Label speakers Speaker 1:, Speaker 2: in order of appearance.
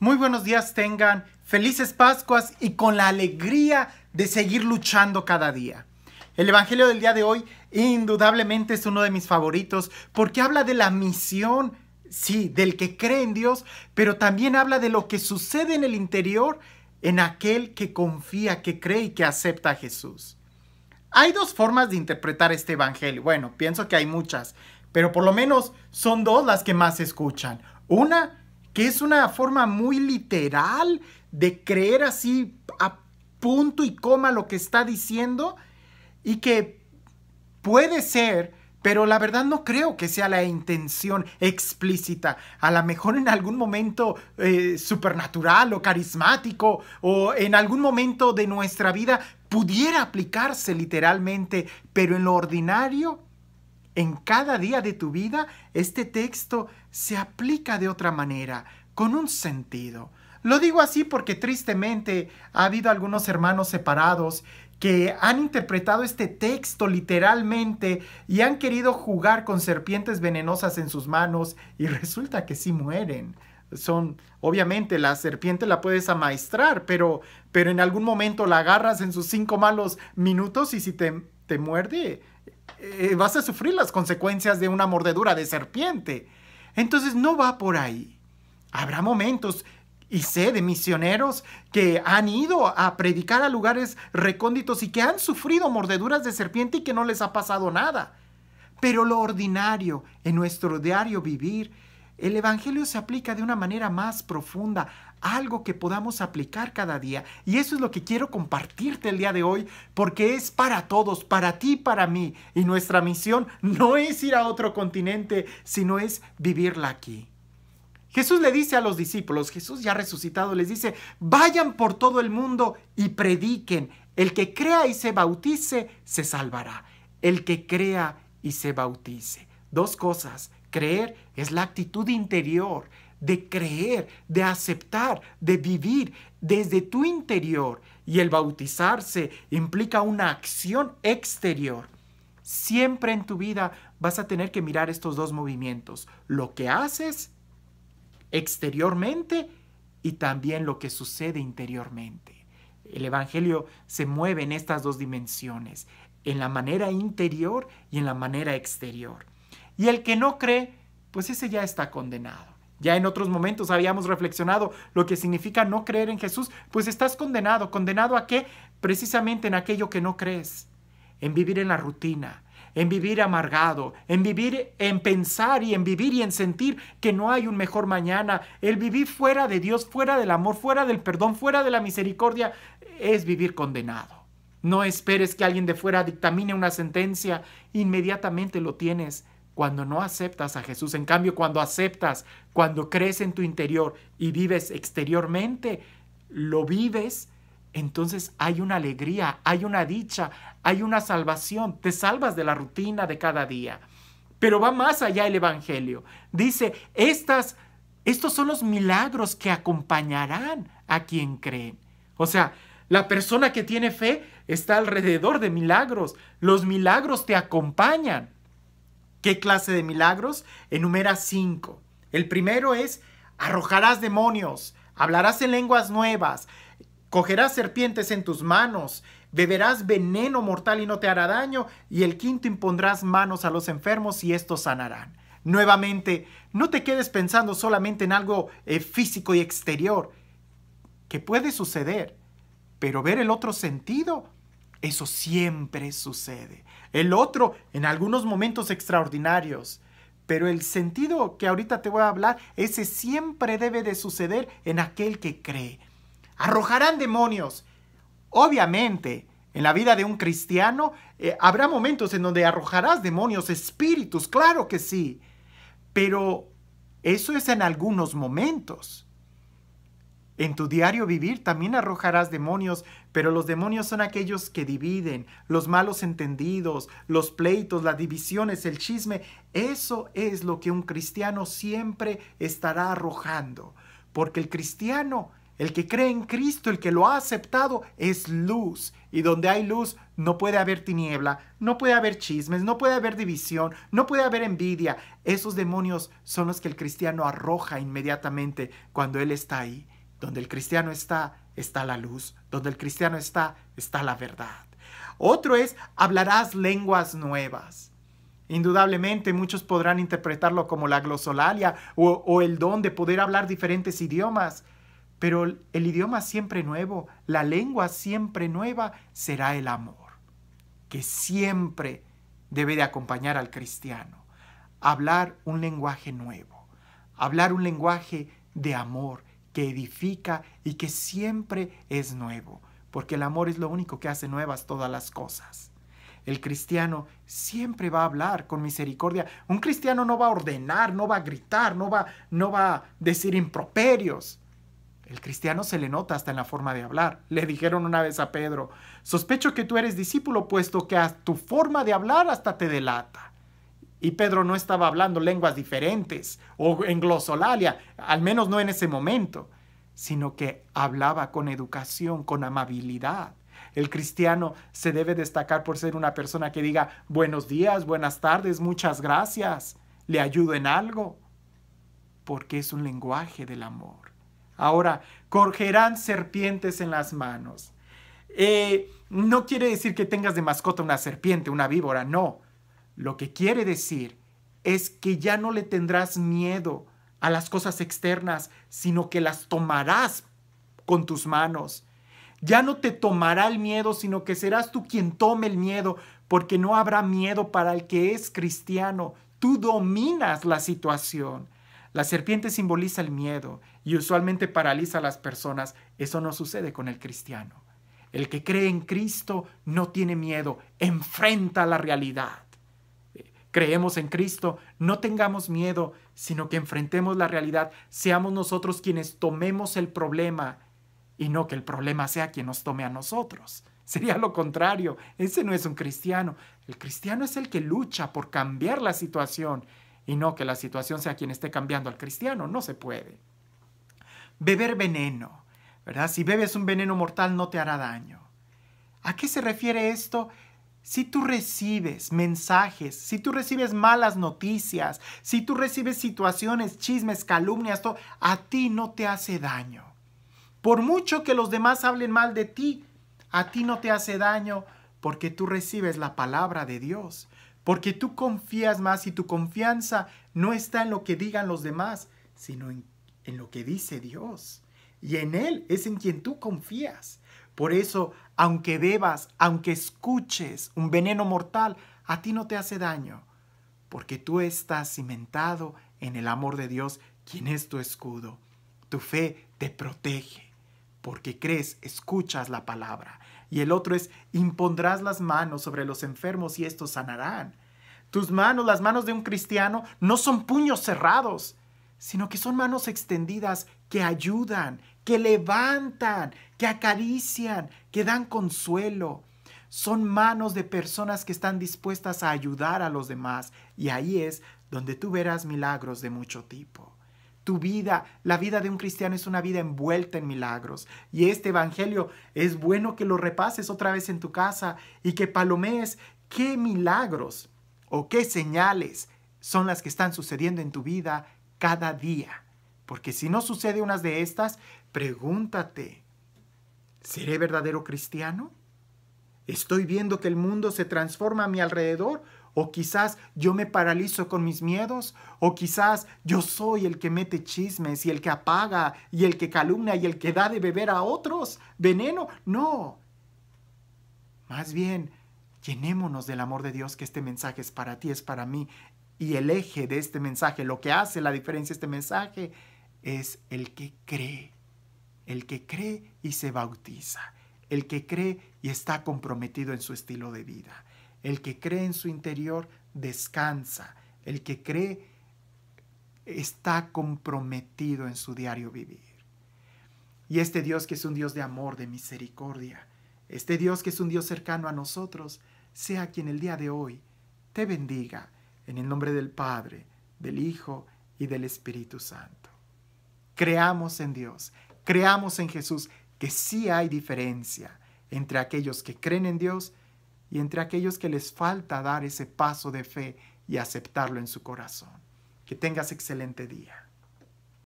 Speaker 1: Muy buenos días tengan, felices Pascuas y con la alegría de seguir luchando cada día. El Evangelio del día de hoy indudablemente es uno de mis favoritos porque habla de la misión, sí, del que cree en Dios, pero también habla de lo que sucede en el interior en aquel que confía, que cree y que acepta a Jesús. Hay dos formas de interpretar este Evangelio. Bueno, pienso que hay muchas, pero por lo menos son dos las que más se escuchan. Una que es una forma muy literal de creer así a punto y coma lo que está diciendo y que puede ser, pero la verdad no creo que sea la intención explícita. A lo mejor en algún momento eh, supernatural o carismático o en algún momento de nuestra vida pudiera aplicarse literalmente, pero en lo ordinario en cada día de tu vida, este texto se aplica de otra manera, con un sentido. Lo digo así porque tristemente ha habido algunos hermanos separados que han interpretado este texto literalmente y han querido jugar con serpientes venenosas en sus manos y resulta que sí mueren. Son, obviamente, la serpiente la puedes amaestrar, pero, pero en algún momento la agarras en sus cinco malos minutos y si te muerde, eh, vas a sufrir las consecuencias de una mordedura de serpiente. Entonces no va por ahí. Habrá momentos, y sé de misioneros que han ido a predicar a lugares recónditos y que han sufrido mordeduras de serpiente y que no les ha pasado nada. Pero lo ordinario, en nuestro diario vivir, el Evangelio se aplica de una manera más profunda algo que podamos aplicar cada día. Y eso es lo que quiero compartirte el día de hoy, porque es para todos, para ti, para mí. Y nuestra misión no es ir a otro continente, sino es vivirla aquí. Jesús le dice a los discípulos, Jesús ya resucitado, les dice, vayan por todo el mundo y prediquen. El que crea y se bautice, se salvará. El que crea y se bautice. Dos cosas. Creer es la actitud interior, de creer, de aceptar, de vivir desde tu interior. Y el bautizarse implica una acción exterior. Siempre en tu vida vas a tener que mirar estos dos movimientos, lo que haces exteriormente y también lo que sucede interiormente. El Evangelio se mueve en estas dos dimensiones, en la manera interior y en la manera exterior. Y el que no cree, pues ese ya está condenado. Ya en otros momentos habíamos reflexionado lo que significa no creer en Jesús, pues estás condenado. ¿Condenado a qué? Precisamente en aquello que no crees, en vivir en la rutina, en vivir amargado, en vivir, en pensar y en vivir y en sentir que no hay un mejor mañana. El vivir fuera de Dios, fuera del amor, fuera del perdón, fuera de la misericordia, es vivir condenado. No esperes que alguien de fuera dictamine una sentencia, inmediatamente lo tienes cuando no aceptas a Jesús. En cambio, cuando aceptas, cuando crees en tu interior y vives exteriormente, lo vives, entonces hay una alegría, hay una dicha, hay una salvación. Te salvas de la rutina de cada día. Pero va más allá el Evangelio. Dice, estas, estos son los milagros que acompañarán a quien cree. O sea, la persona que tiene fe está alrededor de milagros. Los milagros te acompañan. ¿Qué clase de milagros? Enumera cinco. El primero es, arrojarás demonios, hablarás en lenguas nuevas, cogerás serpientes en tus manos, beberás veneno mortal y no te hará daño, y el quinto impondrás manos a los enfermos y estos sanarán. Nuevamente, no te quedes pensando solamente en algo eh, físico y exterior, que puede suceder, pero ver el otro sentido eso siempre sucede. El otro, en algunos momentos extraordinarios. Pero el sentido que ahorita te voy a hablar, ese siempre debe de suceder en aquel que cree. Arrojarán demonios. Obviamente, en la vida de un cristiano eh, habrá momentos en donde arrojarás demonios, espíritus, claro que sí. Pero eso es en algunos momentos. En tu diario vivir también arrojarás demonios, pero los demonios son aquellos que dividen, los malos entendidos, los pleitos, las divisiones, el chisme. Eso es lo que un cristiano siempre estará arrojando. Porque el cristiano, el que cree en Cristo, el que lo ha aceptado, es luz. Y donde hay luz no puede haber tiniebla, no puede haber chismes, no puede haber división, no puede haber envidia. Esos demonios son los que el cristiano arroja inmediatamente cuando él está ahí. Donde el cristiano está, está la luz, donde el cristiano está, está la verdad. Otro es, hablarás lenguas nuevas. Indudablemente muchos podrán interpretarlo como la glosolalia o, o, el don de poder hablar diferentes idiomas, pero el idioma siempre nuevo, la lengua siempre nueva será el amor, que siempre debe de acompañar al cristiano. Hablar un lenguaje nuevo, hablar un lenguaje de amor que edifica y que siempre es nuevo, porque el amor es lo único que hace nuevas todas las cosas. El cristiano siempre va a hablar con misericordia. Un cristiano no va a ordenar, no va a gritar, no va, no va a decir improperios. El cristiano se le nota hasta en la forma de hablar. Le dijeron una vez a Pedro, sospecho que tú eres discípulo, puesto que a tu forma de hablar hasta te delata. Y Pedro no estaba hablando lenguas diferentes o en glosolalia, al menos no en ese momento, sino que hablaba con educación, con amabilidad. El cristiano se debe destacar por ser una persona que diga buenos días, buenas tardes, muchas gracias, le ayudo en algo, porque es un lenguaje del amor. Ahora, corgerán serpientes en las manos. Eh, no quiere decir que tengas de mascota una serpiente, una víbora, no. Lo que quiere decir es que ya no le tendrás miedo a las cosas externas, sino que las tomarás con tus manos. Ya no te tomará el miedo, sino que serás tú quien tome el miedo, porque no habrá miedo para el que es cristiano. Tú dominas la situación. La serpiente simboliza el miedo y usualmente paraliza a las personas. Eso no sucede con el cristiano. El que cree en Cristo no tiene miedo, enfrenta la realidad creemos en Cristo, no tengamos miedo, sino que enfrentemos la realidad, seamos nosotros quienes tomemos el problema y no que el problema sea quien nos tome a nosotros. Sería lo contrario, ese no es un cristiano. El cristiano es el que lucha por cambiar la situación y no que la situación sea quien esté cambiando al cristiano, no se puede. Beber veneno, ¿verdad? Si bebes un veneno mortal no te hará daño. ¿A qué se refiere esto? si tú recibes mensajes, si tú recibes malas noticias, si tú recibes situaciones, chismes, calumnias, a ti no te hace daño. Por mucho que los demás hablen mal de ti, a ti no te hace daño porque tú recibes la palabra de Dios, porque tú confías más y tu confianza no está en lo que digan los demás, sino en lo que dice Dios y en Él es en quien tú confías. Por eso, aunque bebas, aunque escuches un veneno mortal, a ti no te hace daño, porque tú estás cimentado en el amor de Dios, quien es tu escudo. Tu fe te protege, porque crees, escuchas la palabra. Y el otro es, impondrás las manos sobre los enfermos y estos sanarán. Tus manos, las manos de un cristiano, no son puños cerrados, sino que son manos extendidas que ayudan, que levantan, que acarician, que dan consuelo. Son manos de personas que están dispuestas a ayudar a los demás y ahí es donde tú verás milagros de mucho tipo. Tu vida, la vida de un cristiano es una vida envuelta en milagros. Y este Evangelio es bueno que lo repases otra vez en tu casa y que palomees qué milagros o qué señales son las que están sucediendo en tu vida cada día. Porque si no sucede una de estas, pregúntate, ¿seré verdadero cristiano? ¿Estoy viendo que el mundo se transforma a mi alrededor? ¿O quizás yo me paralizo con mis miedos? ¿O quizás yo soy el que mete chismes y el que apaga y el que calumnia y el que da de beber a otros veneno? No. Más bien, llenémonos del amor de Dios que este mensaje es para ti, es para mí. Y el eje de este mensaje, lo que hace la diferencia de este mensaje, es el que cree, el que cree y se bautiza, el que cree y está comprometido en su estilo de vida, el que cree en su interior descansa, el que cree está comprometido en su diario vivir. Y este Dios que es un Dios de amor, de misericordia, este Dios que es un Dios cercano a nosotros, sea quien el día de hoy te bendiga en el nombre del Padre, del Hijo y del Espíritu Santo creamos en Dios, creamos en Jesús, que sí hay diferencia entre aquellos que creen en Dios y entre aquellos que les falta dar ese paso de fe y aceptarlo en su corazón. Que tengas excelente día.